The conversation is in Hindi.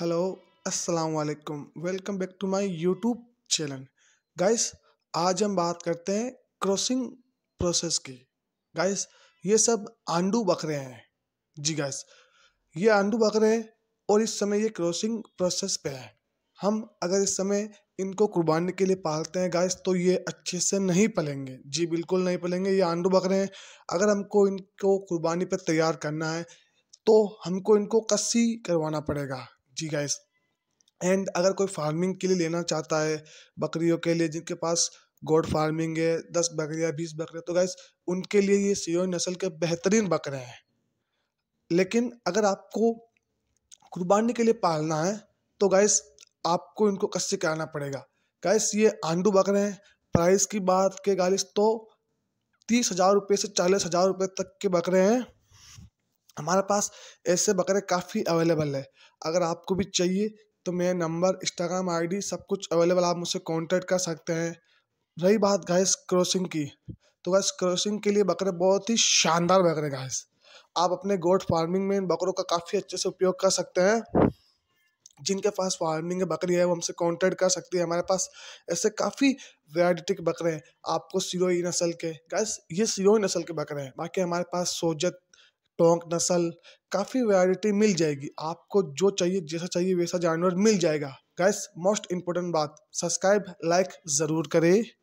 हेलो अस्सलाम वालेकुम welcome back to my YouTube channel guys आज हम बात करते हैं क्रॉसिंग प्रोसेस की गाइस ये सब आंडू बकरे हैं जी गाइस ये आंडू बकरे हैं और इस समय ये क्रॉसिंग प्रोसेस पे है हम अगर इस समय इनको कुर्बानी के लिए पालते हैं गाइस तो ये अच्छे से नहीं पलेंगे जी बिल्कुल नहीं पलेंगे ये आंडू बकरे हैं अगर हमको इनको कुर्बानी पर तैयार करना है तो हमको इनको कस्सी करवाना पड़ेगा जी गाइस एंड अगर कोई फार्मिंग के लिए लेना चाहता है बकरियों के लिए जिनके पास गोड फार्मिंग है दस बकरियाँ बीस बकरियाँ तो गैस उनके लिए ये सीओ नस्ल के बेहतरीन बकरे हैं लेकिन अगर आपको कुर्बानी के लिए पालना है तो गैस आपको इनको कस्से कराना पड़ेगा गैस ये आंडू बकरे हैं प्राइस की बात के गालिस तो तीस हज़ार रुपये से चालीस हज़ार रुपये तक के बकरे हैं हमारे पास ऐसे बकरे काफ़ी अवेलेबल है अगर आपको भी चाहिए तो मेरा नंबर इंस्टाग्राम आईडी सब कुछ अवेलेबल आप मुझसे कांटेक्ट कर सकते हैं रही बात घास क्रॉसिंग की तो गैस क्रॉसिंग के लिए बकरे बहुत ही शानदार बकरे घास आप अपने गोट फार्मिंग में इन बकरों का काफ़ी अच्छे से उपयोग कर सकते हैं जिनके पास फार्मिंग बकरी है वो हमसे कॉन्टेक्ट कर सकती है हमारे पास ऐसे काफ़ी वेराइटी के बकरे हैं आपको सिरोही नस्ल के गैस ये सिरोही नस्ल के बकरे हैं बाकी हमारे पास सोजत टोंक नस्ल काफ़ी वैरायटी मिल जाएगी आपको जो चाहिए जैसा चाहिए वैसा जानवर मिल जाएगा गैस मोस्ट इम्पोर्टेंट बात सब्सक्राइब लाइक ज़रूर करें